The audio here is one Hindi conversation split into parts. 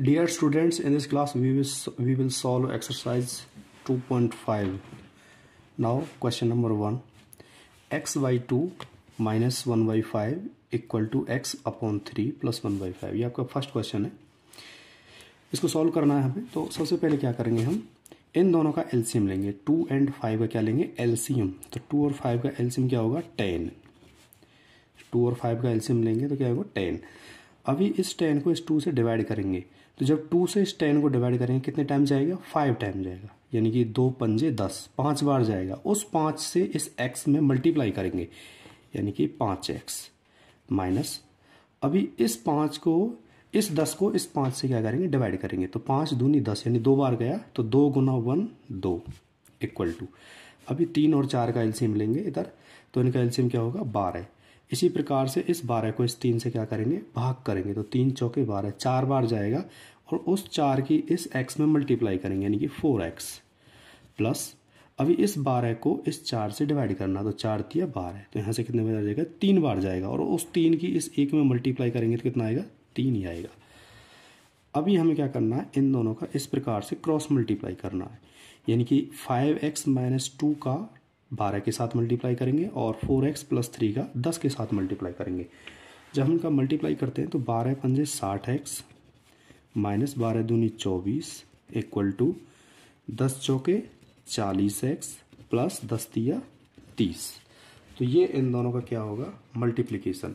Dear students in this class we will we will solve exercise 2.5. Now question number one x by two minus one by five equal to x upon three plus one by five ये आपका फर्स्ट क्वेश्चन है इसको सॉल्व करना है हमें तो सबसे पहले क्या करेंगे हम इन दोनों का एल्सीयम लेंगे टू एंड फाइव का क्या लेंगे एल्सीयम तो टू और फाइव का एल्सीयम क्या होगा टेन टू और फाइव का एल्सीयम लेंगे तो क्या होगा टेन अभी इस टेन को इस टू से डिवाइड करेंगे तो जब टू से इस टेन को डिवाइड करेंगे कितने टाइम जाएगा फाइव टाइम जाएगा यानी कि दो पंजे दस पाँच बार जाएगा उस पाँच से इस एक्स में मल्टीप्लाई करेंगे यानी कि पाँच एक्स माइनस अभी इस पाँच को इस दस को इस पाँच से क्या करेंगे डिवाइड करेंगे तो पाँच दूनी दस यानी दो बार गया तो दो गुना वन दो इक्वल टू अभी तीन और चार का एल्सियम लेंगे इधर तो इनका एल्सियम क्या होगा बारह इसी प्रकार से इस बारह को इस तीन से क्या करेंगे भाग करेंगे तो तीन चौके बारह चार बार जाएगा और उस चार की इस एक्स में मल्टीप्लाई करेंगे यानी कि फोर एक्स प्लस अभी इस बारह को इस चार से डिवाइड करना तो चार तीन बारह तो यहाँ से कितने बार जाएगा तीन बार जाएगा और उस तीन की इस एक में मल्टीप्लाई करेंगे तो कितना आएगा तीन ही आएगा अभी हमें क्या करना है इन दोनों का इस प्रकार से क्रॉस मल्टीप्लाई करना है यानी कि फाइव एक्स माइनस टू का बारह के साथ मल्टीप्लाई करेंगे और फोर एक्स प्लस थ्री का दस के साथ मल्टीप्लाई करेंगे जब हम इनका मल्टीप्लाई करते हैं तो बारह पंजे साठ एक्स माइनस बारह दूनी चौबीस इक्वल टू दस चौके चालीस एक्स प्लस दस दिया तीस तो ये इन दोनों का क्या होगा मल्टीप्लीकेशन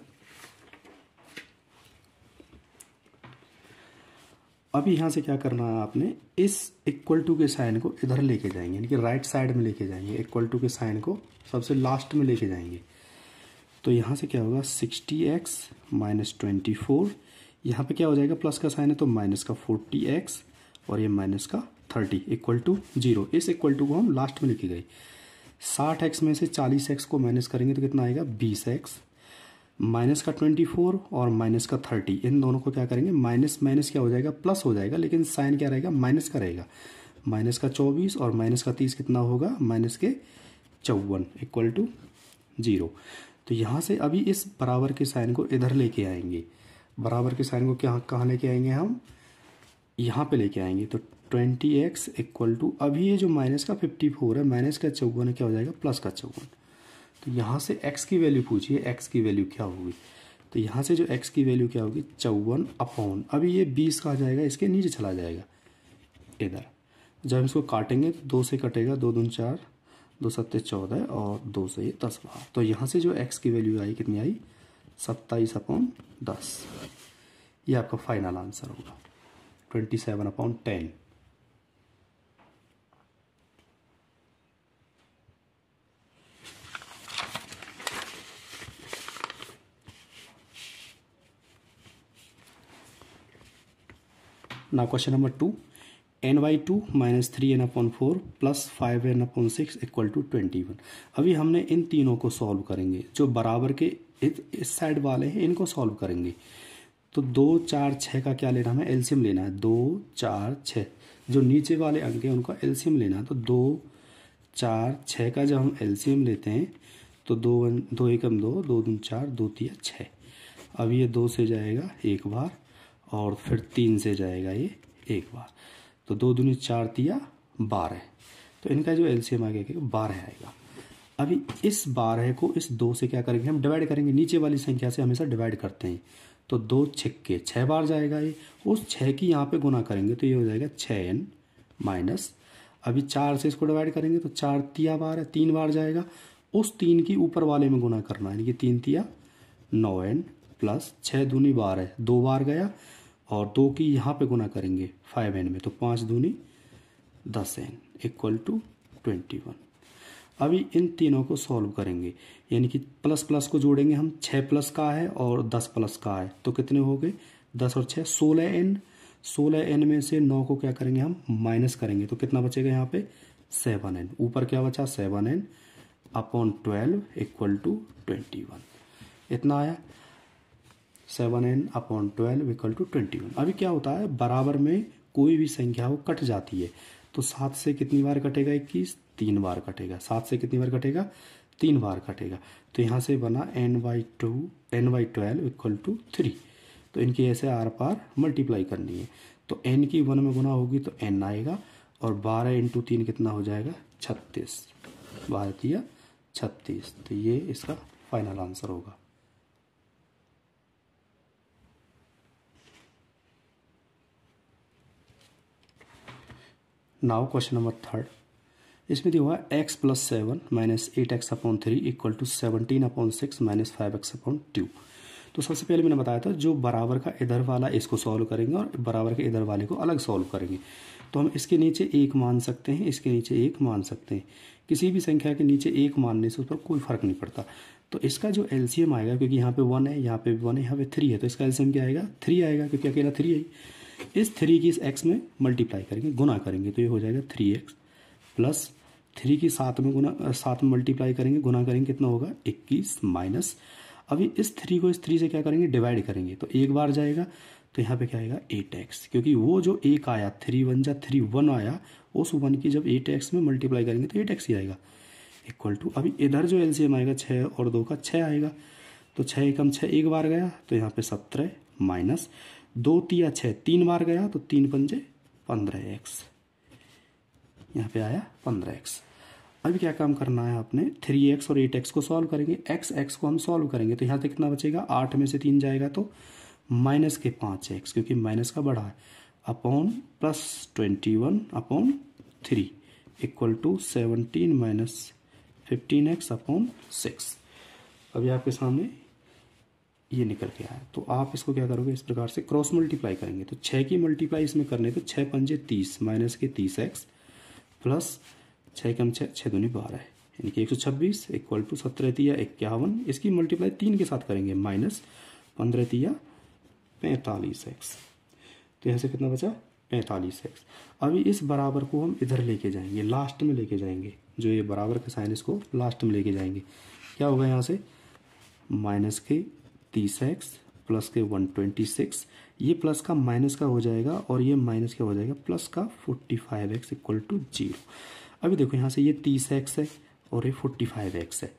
अभी यहाँ से क्या करना है आपने इस इक्वल टू के साइन को इधर लेके जाएंगे यानी कि राइट साइड में लेके जाएंगे इक्वल टू के साइन को सबसे लास्ट में लेके जाएंगे तो यहां से क्या होगा sixty x minus twenty four यहाँ पे क्या हो जाएगा प्लस का साइन है तो माइनस का फोर्टी एक्स और ये माइनस का थर्टी इक्वल टू जीरो इस इक्वल टू को हम लास्ट में लिखी गई साठ एक्स में से चालीस एक्स को माइनस करेंगे तो कितना आएगा बीस एक्स माइनस का ट्वेंटी फोर और माइनस का थर्टी इन दोनों को क्या करेंगे माइनस माइनस क्या हो जाएगा प्लस हो जाएगा लेकिन साइन क्या रहेगा माइनस का रहेगा माइनस का चौबीस और माइनस का तीस कितना होगा माइनस के चौवन इक्वल टू जीरो तो यहाँ से अभी इस बराबर के साइन को इधर लेके आएंगे बराबर के साइन को क्या कहाँ लेके आएंगे हम यहाँ पे लेके आएंगे तो ट्वेंटी एक्स इक्वल टू अभी ये जो माइनस का फिफ्टी फोर है माइनस का चौवन क्या हो जाएगा प्लस का चौवन तो यहाँ से एक्स की वैल्यू पूछिए एक्स की वैल्यू क्या होगी तो यहाँ से जो एक्स की वैल्यू क्या होगी चौवन अपॉन अभी ये बीस का आ जाएगा इसके नीचे चला जाएगा इधर जब इसको काटेंगे तो दो से कटेगा दो दून चार दो सत्ते चौदह और दो से ये दस बार तो यहाँ से जो एक्स की वैल्यू आई कितनी आई सत्ताईस अपॉन दस ये आपका फाइनल आंसर होगा ट्वेंटी सेवन अपॉन टेन ना question number two n by two minus three n upon four plus five n upon six equal to twenty one अभी हमने इन तीनों को सॉल्व करेंगे जो बराबर के इस साइड वाले हैं इनको सॉल्व करेंगे तो दो चार छः का क्या लेना हमें एल्शियम लेना है दो चार छः जो नीचे वाले अंक हैं उनका एल्शियम लेना है तो दो चार छः का जब हम एल्शियम लेते हैं तो दो वन दो एकम दो दो दून चार दो तीन छः अब ये दो से जाएगा एक बार और फिर तीन से जाएगा ये एक बार तो दो दूनी चार तिया बारह तो इनका जो एल्शियम आ गया बारह आएगा अभी इस बारह को इस दो से क्या करेंगे हम डिवाइड करेंगे नीचे वाली संख्या से हमेशा डिवाइड करते हैं तो दो छक्के छः बार जाएगा ये उस छः की यहाँ पे गुना करेंगे तो ये हो जाएगा छ एन माइनस अभी चार से इसको डिवाइड करेंगे तो चार तिया बार है तीन बार जाएगा उस तीन की ऊपर वाले में गुना करना यानी कि तीन तिया नौ एन प्लस छः दूनी बार है दो बार गया और दो की यहाँ पे गुना करेंगे फाइव एन में तो पाँच दूनी दस n equal to twenty one अभी इन तीनों को सॉल्व करेंगे यानी कि प्लस प्लस को जोड़ेंगे हम छः प्लस का है और दस प्लस का है तो कितने हो गए दस और छः सोलह एन सोलह एन में से नौ को क्या करेंगे हम माइनस करेंगे तो कितना बचेगा यहाँ पे सेवन एन ऊपर क्या बचा seven n upon twelve equal to twenty one इतना आया seven n upon twelve equal to twenty one अभी क्या होता है बराबर में कोई भी संख्या हो कट जाती है तो सात से कितनी बार कटेगा इक्कीस तीन बार कटेगा सात से कितनी बार कटेगा तीन बार कटेगा तो यहाँ से बना n by two n by twelve equal to three तो इनकी ऐसे आर पार मल्टीप्लाई करनी है तो एन की वन में गुना होगी तो एन आएगा और बारह इंटू तीन कितना हो जाएगा छत्तीस बारह छत्तीस तो ये इसका फाइनल आंसर होगा नाउ क्वेश्चन नंबर थर्ड इसमें दिया हुआ x plus seven minus eight x upon three equal to seventeen upon six minus five x upon two तो सबसे पहले मैंने बताया था जो बराबर का इधर वाला इसको सॉल्व करेंगे और बराबर के इधर वाले को अलग सॉल्व करेंगे तो हम इसके नीचे एक मान सकते हैं इसके नीचे एक मान सकते हैं किसी भी संख्या के नीचे एक मानने से उस पर कोई फर्क नहीं पड़ता तो इसका जो एलसीएम आएगा क्योंकि यहाँ पे वन है यहाँ पे वन है यहाँ पे थ्री है तो इसका एलसीएम क्या आएगा थ्री आएगा क्योंकि अकेला थ्री है इस थ्री की इस एक्स में मल्टीप्लाई करेंगे गुना करेंगे तो ये हो जाएगा थ्री एक्स प्लस थ्री की सात में गुना सात में मल्टीप्लाई करेंगे गुना करेंगे कितना होगा इक्कीस माइनस अभी इस थ्री को इस थ्री से क्या करेंगे डिवाइड करेंगे तो एक बार जाएगा तो यहाँ पे क्या आएगा एट एक्स क्योंकि वो जो एक आया थ्री वन जा थ्री वन आया उस वन की जब एट एक्स में मल्टीप्लाई करेंगे तो एट एक्स ही आएगा इक्वल टू अभी इधर जो एल आएगा छः और दो का छः आएगा तो छः एकम छः एक बार गया तो यहाँ पे सत्रह माइनस दो तिया छः तीन बार गया तो तीन पंजे पंद्रह एक्स यहाँ पे आया पंद्रह एक्स अभी क्या काम करना है आपने थ्री एक्स और एट एक्स को सॉल्व करेंगे एक्स एक्स को हम सॉल्व करेंगे तो यहाँ से कितना बचेगा आठ में से तीन जाएगा तो माइनस के पाँच एक्स क्योंकि माइनस का बड़ा है upon plus twenty one upon three equal to seventeen minus fifteen x upon six अभी आपके सामने ये निकल के आया तो आप इसको क्या करोगे इस प्रकार से क्रॉस मल्टीप्लाई करेंगे तो छः की मल्टीप्लाई इसमें करने तो छः पंजे तीस माइनस के तीस एक्स प्लस छः कम छः छः दूनी बारह है यानी कि एक सौ छब्बीस इक्वल टू सत्रह तिया इक्यावन इसकी मल्टीप्लाई तीन के साथ करेंगे माइनस पंद्रह तिया पैंतालीस एक्स तो यहाँ से कितना बचा पैंतालीस एक्स अभी इस बराबर को हम इधर लेके जाएंगे लास्ट में लेके जाएंगे जो ये बराबर का साइन इसको लास्ट में लेके जाएंगे क्या होगा यहाँ से माइनस के तीस एक्स प्लस के वन ट्वेंटी सिक्स ये प्लस का माइनस का हो जाएगा और ये माइनस का हो जाएगा प्लस का forty five x equal to zero अभी देखो यहाँ से ये तीस एक्स है और ये फोर्टी फाइव एक्स है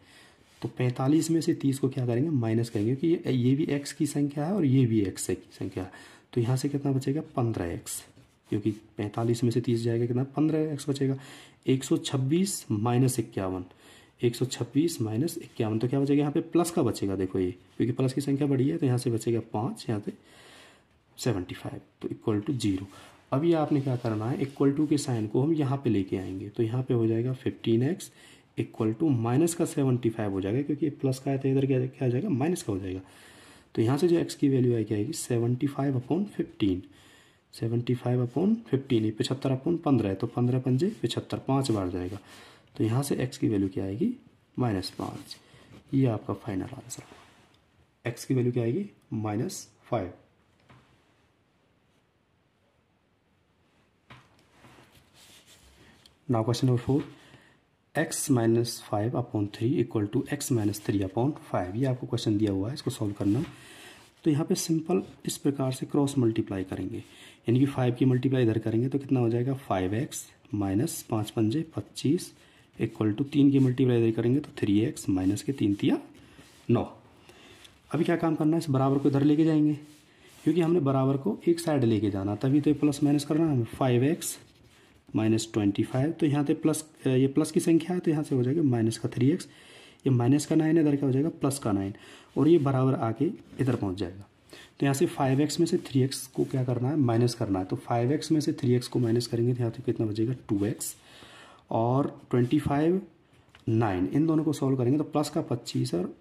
तो पैंतालीस में से तीस को क्या करेंगे माइनस करेंगे क्योंकि ये ये भी एक्स की संख्या है और ये भी एक्स की संख्या है तो यहाँ से कितना बचेगा पंद्रह एक्स क्योंकि पैंतालीस में से तीस जाएगा कितना पंद्रह एक्स बचेगा एक सौ छब्बीस माइनस इक्यावन एक सौ छब्बीस माइनस इक्यावन तो क्या बचेगा यहाँ पे प्लस का बचेगा देखो ये क्योंकि प्लस की संख्या बढ़ी है तो यहाँ से बचेगा पाँच यहाँ पे सेवेंटी फाइव तो इक्वल टू जीरो अभी आपने क्या करना है इक्वल टू के साइन को हम यहाँ पे लेके आएंगे तो यहाँ पे हो जाएगा fifteen x equal to minus का सेवेंटी फाइव हो जाएगा क्योंकि प्लस का है तो इधर क्या क्या हो जाएगा माइनस का हो जाएगा तो यहाँ से जो एक्स की वैल्यू आई क्या आएगी seventy five upon fifteen seventy five upon fifteen ये पचहत्तर अपॉन पंद्रह है तो पंद्रह पंजे पचहत्तर पाँच बार जाएगा तो यहाँ से एक्स की वैल्यू क्या आएगी माइनस पाँच ये आपका फाइनल आंसर एक्स की वैल्यू क्या आएगी minus five now question number four x minus five upon three equal to x minus three upon five ये आपको क्वेश्चन दिया हुआ है इसको सॉल्व करना तो यहाँ पे सिंपल इस प्रकार से क्रॉस मल्टीप्लाई करेंगे यानी कि फाइव की मल्टीप्लाई इधर करेंगे तो कितना हो जाएगा फाइव एक्स माइनस पाँच पंजे पच्चीस इक्वल टू तीन की मल्टीप्लाई इधर करेंगे तो थ्री एक्स माइनस के तीन तिया नौ अभी क्या काम करना है इस बराबर को इधर लेके जाएंगे क्योंकि हमने बराबर को एक साइड लेके जाना तभी तो प्लस माइनस करना है हमें five x minus twenty five तो यहाँ पे प्लस ये प्लस की संख्या है तो यहाँ से हो जाएगा माइनस का थ्री एक्स ये माइनस का नाइन इधर क्या हो जाएगा प्लस का नाइन और ये बराबर आके इधर पहुँच जाएगा तो यहाँ से फाइव एक्स में से थ्री एक्स को क्या करना है माइनस करना है तो फाइव एक्स में से थ्री एक्स को माइनस करेंगे तो यहाँ से कितना बचेगा टू एक्स और ट्वेंटी फाइव नाइन इन दोनों को सॉल्व करेंगे तो प्लस का पच्चीस और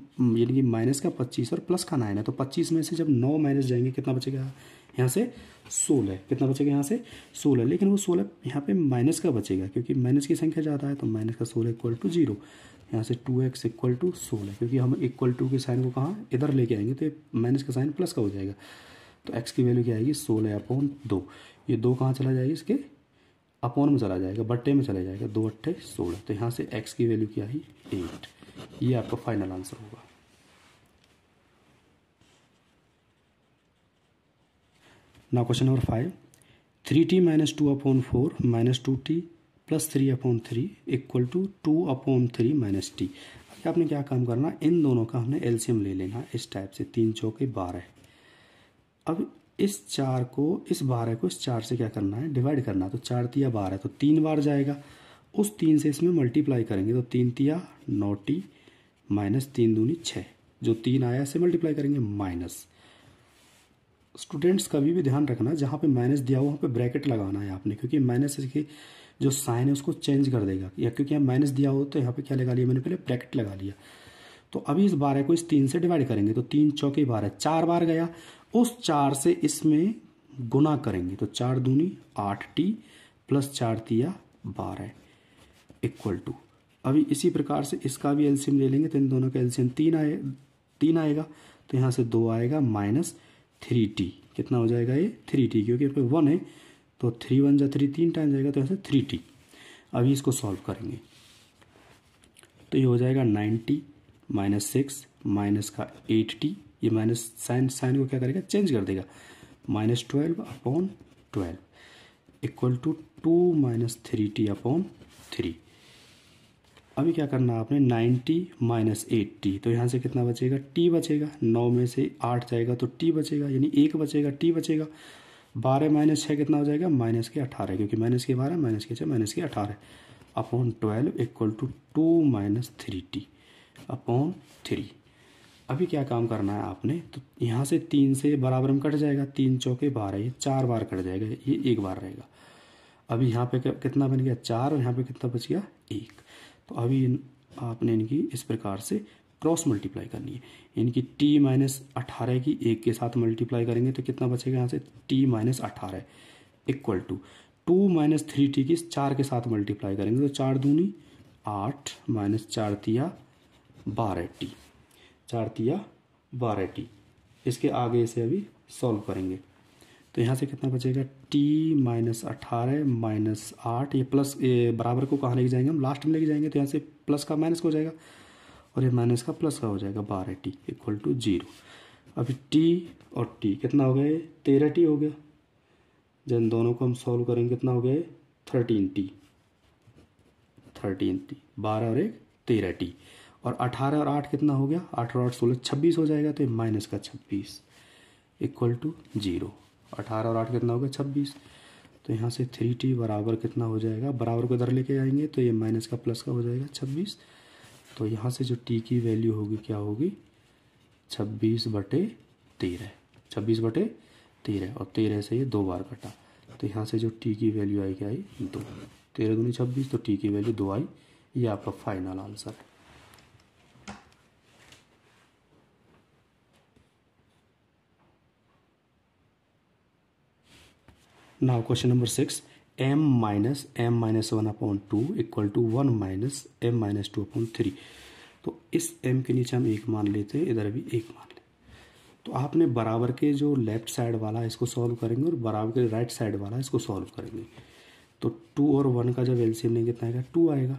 यानी कि माइनस का पच्चीस और प्लस का नाइन है तो पच्चीस में से जब नौ माइनस जाएंगे कितना बचेगा यहाँ से सोलह कितना बचेगा यहाँ से सोलह लेकिन वो सोलह यहाँ पे माइनस का बचेगा क्योंकि माइनस की संख्या ज़्यादा है तो माइनस का सोलह इक्वल टू जीरो यहाँ से टू एक्स इक्वल टू सोलह क्योंकि हम इक्वल टू के साइन को कहाँ इधर लेके आएंगे तो माइनस का साइन प्लस का हो जाएगा तो एक्स की वैल्यू क्या आएगी सोलह अपॉन दो ये दो कहाँ चला जाएगी इसके अपॉन में चला जाएगा बट्टे में चला जाएगा दो अट्ठे सोलह तो यहाँ से एक्स की वैल्यू क्या आई एट ये आपका फाइनल आंसर होगा ना question number five three t minus two upon four minus two t plus three upon three equal to two upon three minus t अभी आपने क्या काम करना इन दोनों का हमने एल्सियम ले लेना इस टाइप से तीन चौके बारह अब इस चार को इस बारह को इस चार से क्या करना है डिवाइड करना तो चार तिया बारह तो तीन बार जाएगा उस तीन से इसमें मल्टीप्लाई करेंगे तो तीन तिया नौ टी माइनस तीन दूनी छः जो तीन आया इसे मल्टीप्लाई करेंगे माइनस स्टूडेंट्स कभी भी ध्यान रखना जहाँ पे माइनस दिया हो वहाँ पे ब्रैकेट लगाना है आपने क्योंकि माइनस इसके जो साइन है उसको चेंज कर देगा या क्योंकि यहाँ माइनस दिया हो तो यहाँ पे क्या लगा लिया मैंने पहले ब्रैकेट लगा लिया तो अभी इस बारह को इस तीन से डिवाइड करेंगे तो तीन चौके बारह चार बार गया उस चार से इसमें गुना करेंगे तो चार दूनी आठ टी प्लस चार तिया बारह इक्वल टू अभी इसी प्रकार से इसका भी एल्सियम ले लेंगे तो इन दोनों का एल्सियम तीन आए तीन आएगा तो यहाँ से दो आएगा माइनस थ्री टी कितना हो जाएगा ये थ्री टी क्योंकि पे वन है तो थ्री वन जा थ्री तीन टाइम जाएगा तो यहाँ से थ्री टी अभी इसको सॉल्व करेंगे तो ये हो जाएगा nine t minus six minus का एट टी ये माइनस साइन साइन को क्या करेगा चेंज कर देगा minus twelve upon twelve equal to two minus three t upon three अभी क्या करना है आपने 90 माइनस एट्टी तो यहाँ से कितना बचेगा टी बचेगा नौ में से आठ जाएगा तो टी बचेगा यानी एक बचेगा टी बचेगा बारह माइनस छः कितना हो जाएगा माइनस के अठारह क्योंकि माइनस के बारह माइनस के छः माइनस के अठारह upon twelve equal to two minus three t upon three अभी क्या काम करना है आपने तो यहाँ से तीन से बराबर में कट जाएगा तीन चौके बारह ये चार बार कट जाएगा ये एक बार रहेगा अभी यहाँ पे कितना बन गया चार और यहाँ पे कितना बच गया एक तो अभी इन, आपने इनकी इस प्रकार से क्रॉस मल्टीप्लाई करनी है इनकी टी माइनस अठारह की एक के साथ मल्टीप्लाई करेंगे तो कितना बचेगा यहाँ से टी माइनस अठारह equal to two minus three t की चार के साथ मल्टीप्लाई करेंगे तो चार दूनी आठ माइनस चार तिया बारह टी चार तिया बारह टी इसके आगे इसे अभी सॉल्व करेंगे तो यहाँ से कितना बचेगा टी माइनस अठारह माइनस आठ ये प्लस ये बराबर को कहाँ लेके जाएंगे हम लास्ट में लेके जाएंगे तो यहाँ से प्लस का माइनस का हो जाएगा और ये माइनस का प्लस का हो जाएगा बारह टी इक्वल टू जीरो अभी टी और टी कितना हो गया तेरह टी हो गया जब दोनों को हम सॉल्व करेंगे कितना हो गया थर्टीन टी थर्टीन टी बारह और एक तेरह टी और अठारह और आठ कितना हो गया अठारह और आठ सोलह छब्बीस हो जाएगा तो माइनस का छब्बीस इक्वल टू जीरो अठारह और आठ कितना हो गया छब्बीस तो यहाँ से थ्री टी बराबर कितना हो जाएगा बराबर को इधर लेके आएंगे तो ये माइनस का प्लस का हो जाएगा छब्बीस तो यहाँ से जो टी की वैल्यू होगी क्या होगी छब्बीस बटे तेरह छब्बीस बटे तेरह और तेरह से ये दो बार कटा तो यहाँ से जो टी की वैल्यू आई क्या आई दो तेरह दूनी छब्बीस तो टी की वैल्यू दो आई ये आपका फाइनल आंसर है now question number six m minus m minus one upon two equal to one minus m minus two upon three तो इस एम के नीचे हम एक मान लेते हैं इधर भी एक मान लेते तो आपने बराबर के जो लेफ्ट साइड वाला इसको सॉल्व करेंगे और बराबर के राइट साइड वाला इसको सॉल्व करेंगे तो टू और वन का जब एलसीएम लेंगे कितना आएगा टू आएगा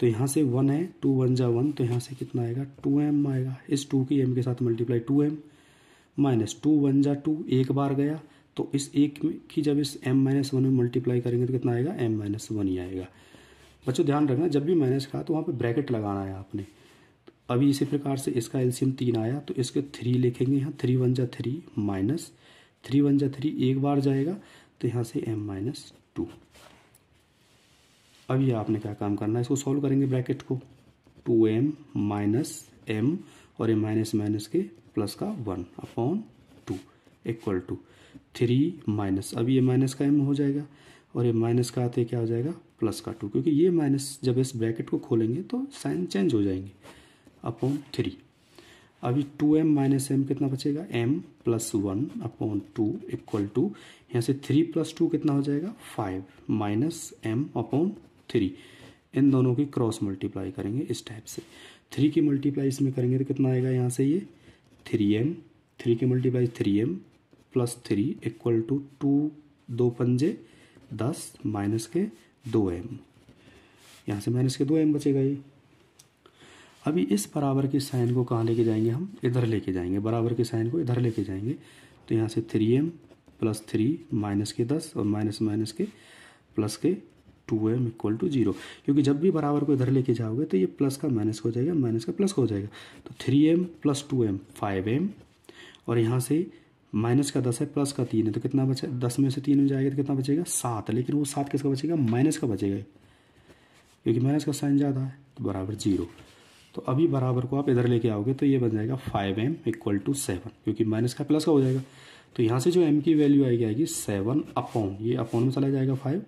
तो यहाँ से वन है टू वन जा वन तो यहाँ से कितना आएगा टू एम आएगा इस टू की एम के साथ multiply two m minus two one जा टू एक बार गया तो इस एक में की जब इस एम माइनस वन में मल्टीप्लाई करेंगे तो कितना आएगा एम माइनस वन ही आएगा बच्चों ध्यान रखना जब भी माइनस कहा तो वहाँ पे ब्रैकेट लगाना है आपने तो अभी इसी प्रकार से इसका एल्सियम तीन आया तो इसके थ्री लिखेंगे यहाँ थ्री वन जा थ्री माइनस थ्री वन जा थ्री एक बार जाएगा तो यहाँ से एम माइनस टू अभी आपने क्या काम करना है इसको सॉल्व करेंगे ब्रैकेट को टू एम माइनस एम और ये माइनस माइनस के प्लस का one upon two equal to three minus अब ये माइनस का एम हो जाएगा और ये माइनस का आते क्या हो जाएगा प्लस का टू क्योंकि ये माइनस जब इस ब्रैकेट को खोलेंगे तो साइन चेंज हो जाएंगे अपॉन थ्री अभी टू एम माइनस एम कितना बचेगा m plus one upon two equal to यहाँ से थ्री प्लस टू कितना हो जाएगा five minus m upon three इन दोनों की क्रॉस मल्टीप्लाई करेंगे इस टाइप से थ्री की मल्टीप्लाई इसमें करेंगे तो कितना आएगा यहाँ से ये थ्री एम थ्री की multiply three m plus three equal to two दो पंजे दस माइनस के दो एम यहाँ से माइनस के दो एम बचेगा ये अभी इस बराबर के साइन को कहाँ लेके जाएंगे हम इधर लेके जाएंगे बराबर के साइन को इधर लेके जाएंगे तो यहाँ से three m plus three minus के दस और माइनस माइनस के प्लस के two m equal to zero क्योंकि जब भी बराबर को इधर लेके जाओगे तो ये प्लस का माइनस हो जाएगा माइनस का प्लस हो जाएगा तो three m plus two m five m और यहाँ से माइनस का दस है प्लस का तीन है तो कितना बचे दस में से तीन में जाएगा तो कितना बचेगा सात लेकिन वो सात किसका बचेगा माइनस का बचेगा क्योंकि माइनस का साइन ज़्यादा है तो बराबर जीरो तो अभी बराबर को आप इधर लेके आओगे तो ये बन जाएगा five m equal to seven क्योंकि माइनस का प्लस का हो जाएगा तो यहाँ से जो एम की वैल्यू आएगी आएगी सेवन अपॉन ये अपॉन में चला जाएगा फाइव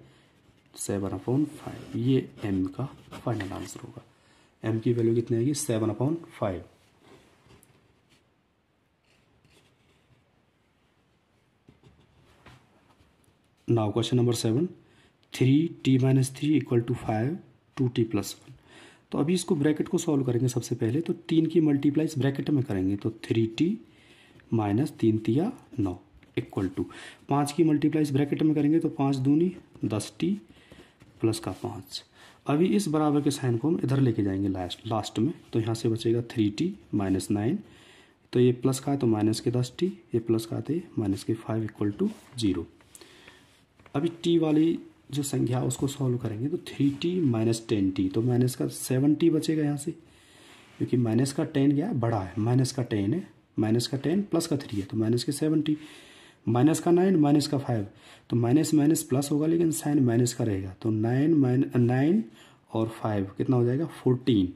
सेवन अपॉन फाइव ये एम का फाइनल आंसर होगा एम की वैल्यू कितनी आएगी seven upon five now question number seven three t minus three equal to five two t plus one तो अभी इसको ब्रैकेट को सॉल्व करेंगे सबसे पहले तो तीन की मल्टीप्लाई इस ब्रैकेट में करेंगे तो थ्री टी माइनस तीन तिया नौ इक्वल टू पाँच की मल्टीप्लाई इस ब्रैकेट में करेंगे तो पाँच दूनी दस टी प्लस का पाँच अभी इस बराबर के साइन को हम इधर लेके जाएंगे लास्ट लास्ट में तो यहाँ से बचेगा थ्री टी माइनस नाइन तो ये प्लस का है तो माइनस के दस टी ये प्लस का है तो माइनस के फाइव इक्वल टू जीरो अभी टी वाली जो संख्या उसको सॉल्व करेंगे तो three t minus ten t तो माइनस का सेवन टी बचेगा यहाँ से क्योंकि माइनस का टेन क्या है बड़ा है माइनस का टेन है माइनस का टेन प्लस का थ्री है तो माइनस के सेवन टी माइनस का नाइन माइनस का फाइव तो माइनस माइनस प्लस होगा लेकिन साइन माइनस का रहेगा तो नाइन माइन नाइन और फाइव कितना हो जाएगा फोर्टीन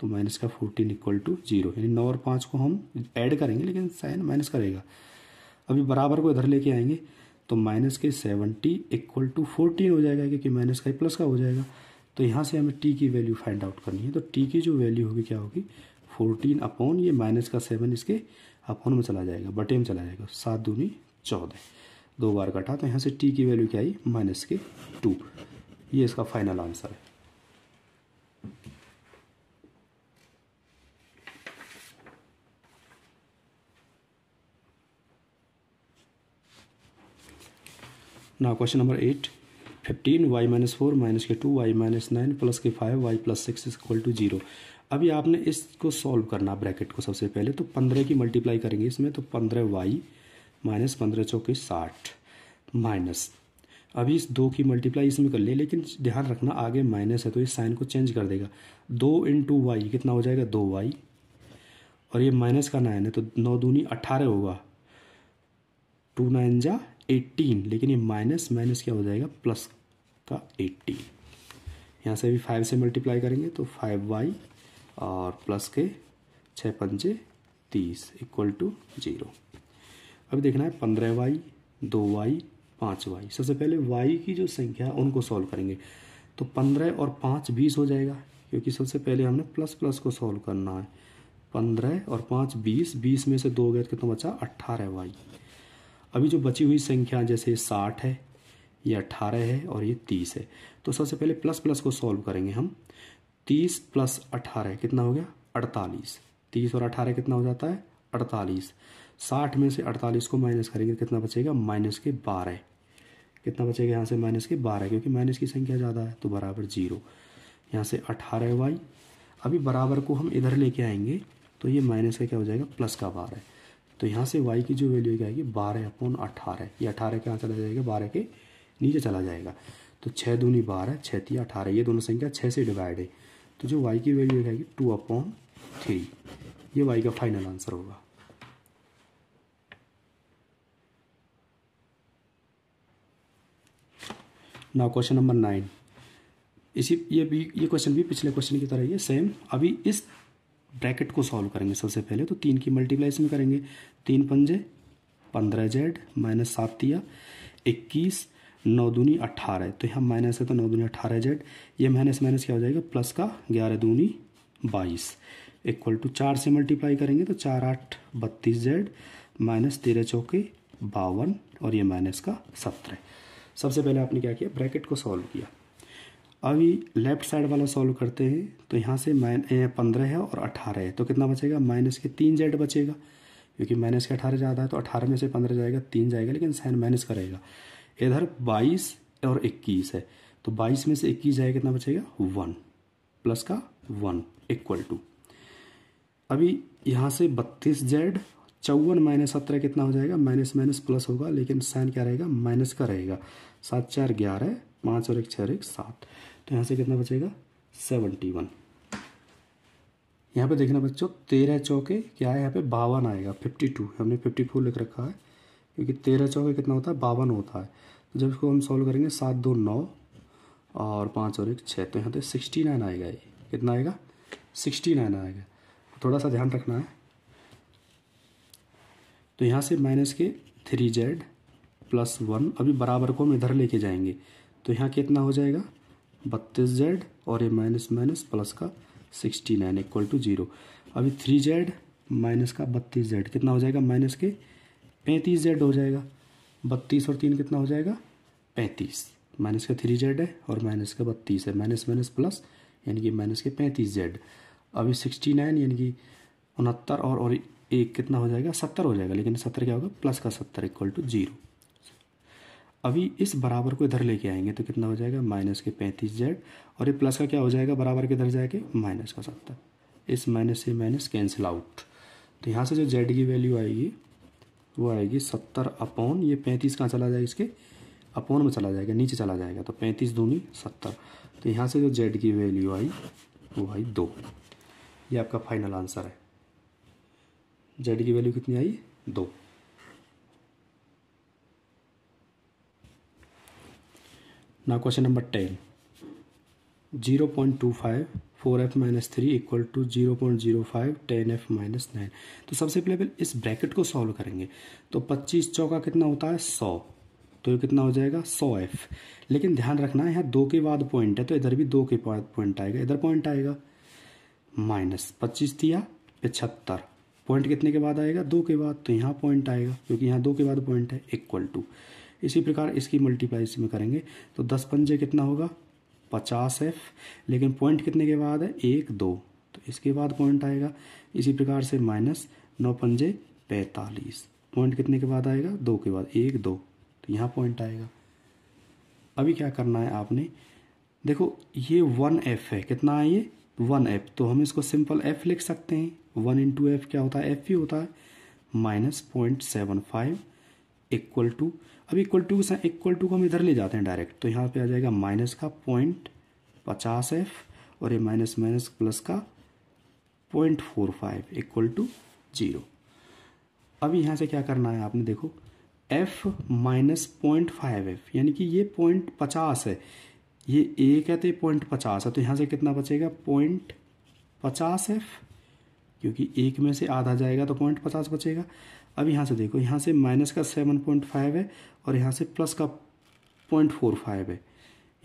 तो माइनस का फोर्टीन इक्वल टू जीरो यानी नौ और पाँच को हम ऐड करेंगे लेकिन साइन माइनस का रहेगा अभी बराबर को इधर लेके आएंगे तो माइनस के सेवनटी इक्वल टू फोर्टीन हो जाएगा क्योंकि माइनस का ही प्लस का हो जाएगा तो यहाँ से हमें टी की वैल्यू फाइंड आउट करनी है तो टी की जो वैल्यू होगी क्या होगी फोर्टीन अपॉन ये माइनस का सेवन इसके अपॉन में चला जाएगा बटे में चला जाएगा सात दूनी चौदह दो बार कटा तो यहाँ से टी की वैल्यू क्या आई माइनस के टू ये इसका फाइनल आंसर है ना question number eight fifteen y minus four minus के two y minus nine plus के five y plus six is equal to zero अभी आपने इसको सॉल्व करना ब्रैकेट को सबसे पहले तो पंद्रह की मल्टीप्लाई करेंगे इसमें तो पंद्रह वाई माइनस पंद्रह चौके साठ माइनस अभी इस दो की मल्टीप्लाई इसमें कर ले, लेकिन ध्यान रखना आगे माइनस है तो इस साइन को चेंज कर देगा दो इन टू वाई कितना हो जाएगा दो वाई और ये माइनस का नाइन है तो नौ दूनी अट्ठारह होगा टू नाइन जा एट्टीन लेकिन ये माइनस माइनस क्या हो जाएगा प्लस का एट्टीन यहाँ से भी फाइव से मल्टीप्लाई करेंगे तो फाइव वाई और प्लस के छः पंजे तीस इक्वल टू जीरो अब देखना है पंद्रह वाई दो वाई पाँच वाई सबसे पहले वाई की जो संख्या है उनको सॉल्व करेंगे तो पंद्रह और पाँच बीस हो जाएगा क्योंकि सबसे पहले हमने प्लस प्लस को सॉल्व करना है पंद्रह और पाँच बीस बीस में से दो गए कितना बचा अट्ठारह वाई अभी जो बची हुई संख्या जैसे साठ है ये अट्ठारह है और ये तीस है तो सबसे पहले प्लस प्लस को सॉल्व करेंगे हम तीस प्लस अट्ठारह कितना हो गया अड़तालीस तीस और अट्ठारह कितना हो जाता है अड़तालीस साठ में से अड़तालीस को माइनस करेंगे तो कितना बचेगा माइनस के बारह कितना बचेगा यहाँ से माइनस के बारह क्योंकि माइनस की संख्या ज़्यादा है तो बराबर जीरो यहाँ से अट्ठारह वाई अभी बराबर को हम इधर लेके आएंगे तो ये माइनस का क्या हो जाएगा प्लस का बारह तो यहाँ से वाई की जो वैल्यू आएगी बारह अपॉन अठारह ये अठारह के यहाँ चला जाएगा बारह के नीचे चला जाएगा तो छः दूनी बारह छः थी अठारह ये दोनों संख्या छः से डिवाइड है तो जो वाई की वैल्यू आएगी टू अपॉन थ्री ये वाई का फाइनल आंसर होगा नाउ क्वेश्चन नंबर नाइन इसी ये भी ये क्वेश्चन भी पिछले क्वेश्चन की तरह ही है सेम अभी इस ब्रैकेट को सॉल्व करेंगे सबसे पहले तो तीन की मल्टीप्लाई इसमें करेंगे तीन पंजे पंद्रह जेड माइनस सात दिया इक्कीस नौ दूनी अट्ठारह तो यहाँ माइनस है तो नौ दूनी अट्ठारह जेड ये माइनस माइनस क्या हो जाएगा प्लस का ग्यारह दूनी बाईस इक्वल टू चार से मल्टीप्लाई करेंगे तो चार आठ बत्तीस जेड माइनस तेरह चौके बावन और ये माइनस का सत्रह सबसे पहले आपने क्या किया ब्रैकेट को सॉल्व किया अभी लेफ्ट साइड वाला सॉल्व करते हैं तो यहाँ से माइन पंद्रह है और अठारह है तो कितना बचेगा माइनस के तीन जेड बचेगा क्योंकि माइनस के अठारह ज़्यादा है तो अठारह में से पंद्रह जाएगा तीन जाएगा लेकिन साइन माइनस करेगा इधर बाईस और इक्कीस है तो बाईस में से इक्कीस जाएगा कितना बचेगा वन प्लस का वन इक्वल टू अभी यहाँ से बत्तीस जेड चौवन माइनस सत्रह कितना हो जाएगा माइनस माइनस प्लस होगा लेकिन साइन क्या रहेगा माइनस का रहेगा सात चार ग्यारह पाँच और एक छः एक सात तो यहाँ से कितना बचेगा सेवेंटी वन यहाँ पे देखना बच्चों तेरह चौके क्या है यहाँ पे बावन आएगा फिफ्टी टू हमने फिफ्टी फोर लिख रखा है क्योंकि तेरह चौके कितना होता है बावन होता है तो जब इसको हम सॉल्व करेंगे सात दो नौ और पाँच और एक छः तो यहाँ पे सिक्सटी नाइन आएगा ये कितना आएगा सिक्सटी नाइन आएगा थोड़ा सा ध्यान रखना है तो यहाँ से माइनस के थ्री जेड प्लस वन अभी बराबर को हम इधर लेके जाएंगे तो यहाँ कितना हो जाएगा बत्तीस जेड और ये माइनस माइनस प्लस का sixty nine equal to zero अभी थ्री जेड माइनस का बत्तीस जेड कितना हो जाएगा माइनस के पैंतीस जेड हो जाएगा बत्तीस और तीन कितना हो जाएगा पैंतीस माइनस का थ्री जेड है और माइनस का बत्तीस है माइनस माइनस प्लस यानी कि माइनस के पैंतीस जेड अभी सिक्सटी नाइन यानी कि उनहत्तर और, और एक कितना हो जाएगा सत्तर हो जाएगा लेकिन सत्तर क्या होगा प्लस का सत्तर इक्वल टू जीरो अभी इस बराबर को इधर लेके आएंगे तो कितना हो जाएगा माइनस के पैंतीस जेड और ये प्लस का क्या हो जाएगा बराबर के इधर जाएगा माइनस का सत्तर इस माइनस से माइनस कैंसिल आउट तो यहाँ से जो जेड की वैल्यू आएगी वो आएगी सत्तर अपॉन ये पैंतीस कहाँ चला जाएगा इसके अपॉन में चला जाएगा नीचे चला जाएगा तो पैंतीस दूनी सत्तर तो यहाँ से जो जेड की वैल्यू आई वो आई दो ये आपका फाइनल आंसर है जेड की वैल्यू कितनी आई दो question number ten zero point two five four f minus three equal to zero point zero five ten f minus nine तो सबसे पहले इस ब्रैकेट को सॉल्व करेंगे तो पच्चीस चौका कितना होता है सौ तो ये कितना हो जाएगा सौ एफ लेकिन ध्यान रखना यहाँ दो के बाद पॉइंट है तो इधर भी दो के बाद पॉइंट आएगा इधर पॉइंट आएगा माइनस पच्चीस दिया पिछहत्तर पॉइंट कितने के बाद आएगा दो के बाद तो यहाँ पॉइंट आएगा क्योंकि यहाँ दो के बाद पॉइंट है इक्वल टू इसी प्रकार इसकी मल्टीप्लाई इसमें में करेंगे तो दस पंजे कितना होगा पचास एफ लेकिन पॉइंट कितने के बाद है एक दो तो इसके बाद पॉइंट आएगा इसी प्रकार से माइनस नौ पंजे पैंतालीस पॉइंट कितने के बाद आएगा दो के बाद एक दो तो यहाँ पॉइंट आएगा अभी क्या करना है आपने देखो ये वन एफ है कितना है ये वन एफ तो हम इसको सिंपल एफ लिख सकते हैं वन इंटू एफ क्या होता है एफ ही होता है minus point seven five equal to अब इक्वल टू के इक्वल टू को हम इधर ले जाते हैं डायरेक्ट तो यहाँ पे आ जाएगा माइनस का पॉइंट पचास एफ और ये माइनस माइनस प्लस का point four five equal to zero अब यहाँ से क्या करना है आपने देखो f minus point five f यानी कि ये पॉइंट पचास है ये एक है तो ये पॉइंट पचास है तो यहाँ से कितना बचेगा पॉइंट पचास एफ क्योंकि एक में से आधा जाएगा तो पॉइंट पचास बचेगा अब यहाँ से देखो यहाँ से माइनस का सेवन पॉइंट फाइव है और यहाँ से प्लस का पॉइंट फोर फाइव है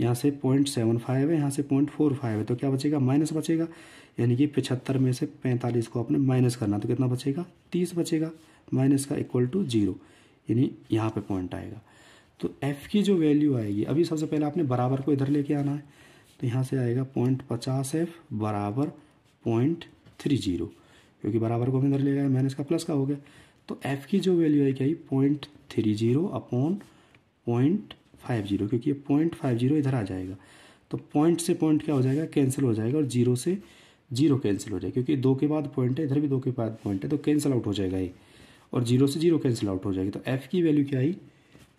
यहाँ से पॉइंट सेवन फाइव है यहाँ से पॉइंट फोर फाइव है तो क्या बचेगा माइनस बचेगा यानी कि पिछहत्तर में से पैंतालीस को आपने माइनस करना तो कितना बचेगा तीस बचेगा माइनस का इक्वल टू जीरो यानी यहाँ पे पॉइंट आएगा तो एफ़ की जो वैल्यू आएगी अभी सबसे पहले आपने बराबर को इधर लेके आना है तो यहाँ से आएगा पॉइंट पचास एफ बराबर पॉइंट थ्री जीरो क्योंकि बराबर को हम इधर ले गए माइनस का प्लस का हो गया तो एफ की जो वैल्यू आई क्या आई point three zero upon point five zero क्योंकि ये पॉइंट फाइव जीरो इधर आ जाएगा तो पॉइंट से पॉइंट क्या हो जाएगा कैंसिल हो जाएगा और जीरो से जीरो कैंसिल हो जाएगा क्योंकि दो के बाद पॉइंट है इधर भी दो के बाद पॉइंट है तो कैंसिल आउट हो जाएगा ये और जीरो से जीरो कैंसिल आउट हो जाएगी तो एफ की वैल्यू क्या आई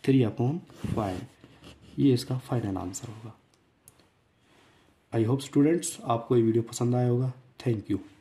थ्री अपॉन फाइव ये इसका फाइनल आंसर होगा आई होप स्टूडेंट्स आपको ये वीडियो पसंद आया होगा थैंक यू